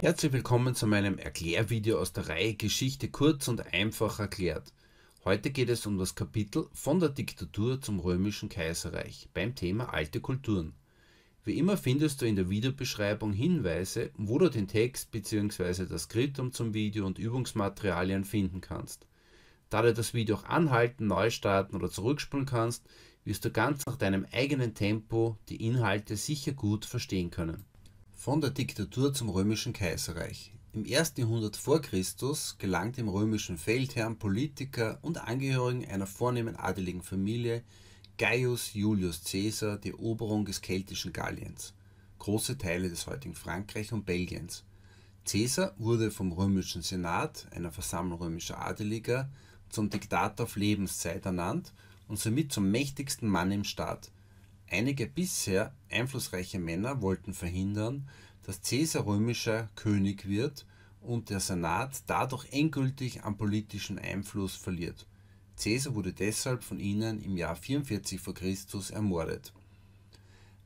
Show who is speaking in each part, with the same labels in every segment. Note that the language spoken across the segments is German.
Speaker 1: Herzlich willkommen zu meinem Erklärvideo aus der Reihe Geschichte kurz und einfach erklärt. Heute geht es um das Kapitel von der Diktatur zum römischen Kaiserreich beim Thema alte Kulturen. Wie immer findest du in der Videobeschreibung Hinweise, wo du den Text bzw. das Skriptum zum Video und Übungsmaterialien finden kannst. Da du das Video auch anhalten, neu starten oder zurückspulen kannst, wirst du ganz nach deinem eigenen Tempo die Inhalte sicher gut verstehen können. Von der Diktatur zum römischen Kaiserreich. Im ersten Jahrhundert vor Christus gelang dem römischen Feldherrn, Politiker und Angehörigen einer vornehmen adeligen Familie Gaius Julius Caesar die Eroberung des keltischen Galliens, große Teile des heutigen Frankreich und Belgiens. Caesar wurde vom römischen Senat, einer Versammlung römischer Adeliger, zum Diktator auf Lebenszeit ernannt und somit zum mächtigsten Mann im Staat – Einige bisher einflussreiche Männer wollten verhindern, dass Caesar römischer König wird und der Senat dadurch endgültig an politischen Einfluss verliert. Caesar wurde deshalb von ihnen im Jahr 44 v. Chr. ermordet.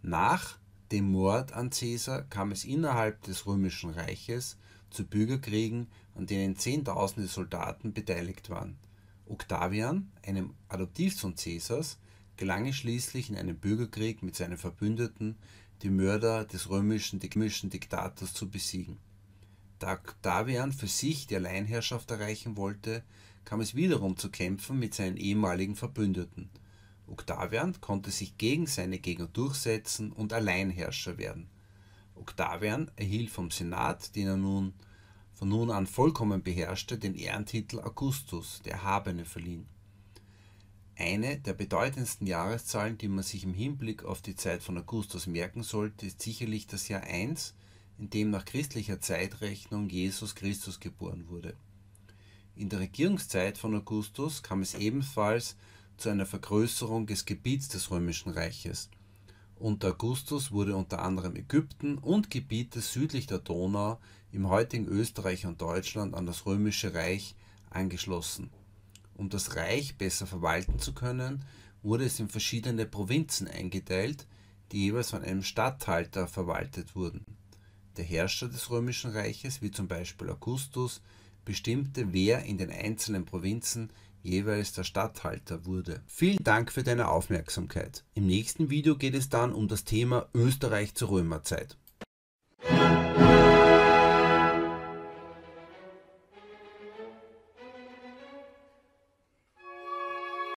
Speaker 1: Nach dem Mord an Caesar kam es innerhalb des römischen Reiches zu Bürgerkriegen, an denen Zehntausende Soldaten beteiligt waren. Octavian, einem Adoptivsohn Caesars, gelang es schließlich in einem Bürgerkrieg mit seinen Verbündeten, die Mörder des römischen Diktators zu besiegen. Da Octavian für sich die Alleinherrschaft erreichen wollte, kam es wiederum zu Kämpfen mit seinen ehemaligen Verbündeten. Octavian konnte sich gegen seine Gegner durchsetzen und Alleinherrscher werden. Octavian erhielt vom Senat, den er nun von nun an vollkommen beherrschte, den Ehrentitel Augustus, der Erhabene, verliehen. Eine der bedeutendsten Jahreszahlen, die man sich im Hinblick auf die Zeit von Augustus merken sollte, ist sicherlich das Jahr 1, in dem nach christlicher Zeitrechnung Jesus Christus geboren wurde. In der Regierungszeit von Augustus kam es ebenfalls zu einer Vergrößerung des Gebiets des Römischen Reiches. Unter Augustus wurde unter anderem Ägypten und Gebiete südlich der Donau im heutigen Österreich und Deutschland an das Römische Reich angeschlossen. Um das Reich besser verwalten zu können, wurde es in verschiedene Provinzen eingeteilt, die jeweils von einem Statthalter verwaltet wurden. Der Herrscher des römischen Reiches, wie zum Beispiel Augustus, bestimmte, wer in den einzelnen Provinzen jeweils der Statthalter wurde. Vielen Dank für deine Aufmerksamkeit. Im nächsten Video geht es dann um das Thema Österreich zur Römerzeit.